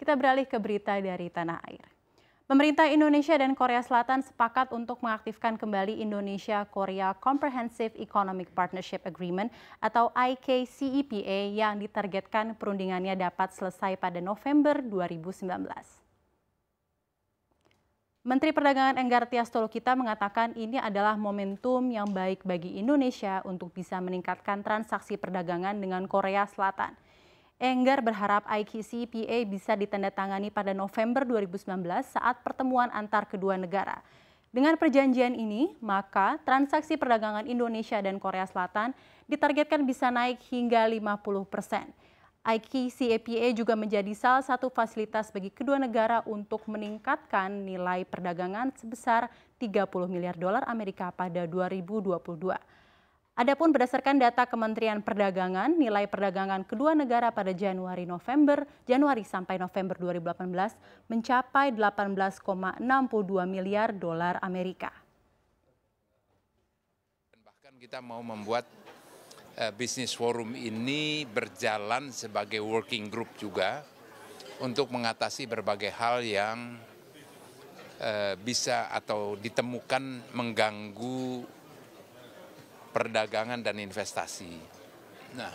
Kita beralih ke berita dari tanah air. Pemerintah Indonesia dan Korea Selatan sepakat untuk mengaktifkan kembali Indonesia-Korea Comprehensive Economic Partnership Agreement atau IKCEPA yang ditargetkan perundingannya dapat selesai pada November 2019. Menteri Perdagangan Enggar Tias Tolokita mengatakan ini adalah momentum yang baik bagi Indonesia untuk bisa meningkatkan transaksi perdagangan dengan Korea Selatan – Enggar berharap IKCPA bisa ditandatangani pada November 2019 saat pertemuan antar kedua negara. Dengan perjanjian ini, maka transaksi perdagangan Indonesia dan Korea Selatan ditargetkan bisa naik hingga 50 persen. IKCPA juga menjadi salah satu fasilitas bagi kedua negara untuk meningkatkan nilai perdagangan sebesar 30 miliar dolar Amerika pada 2022. Adapun berdasarkan data Kementerian Perdagangan, nilai perdagangan kedua negara pada Januari November, Januari sampai November 2018 mencapai 18,62 miliar dolar Amerika. Bahkan kita mau membuat uh, bisnis forum ini berjalan sebagai working group juga untuk mengatasi berbagai hal yang uh, bisa atau ditemukan mengganggu perdagangan dan investasi. Nah,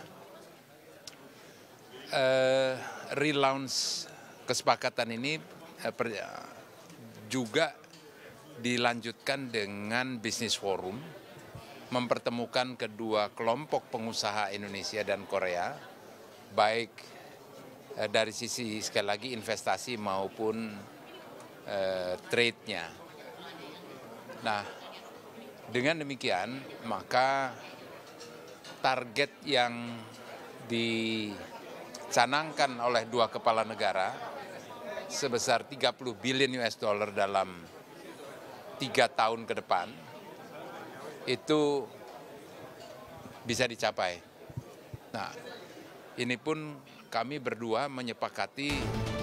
eh, relaunch kesepakatan ini eh, per, ya, juga dilanjutkan dengan bisnis forum mempertemukan kedua kelompok pengusaha Indonesia dan Korea baik eh, dari sisi sekali lagi investasi maupun eh, trade-nya. Nah, dengan demikian, maka target yang dicanangkan oleh dua kepala negara sebesar 30 billion US dollar dalam tiga tahun ke depan itu bisa dicapai. Nah, ini pun kami berdua menyepakati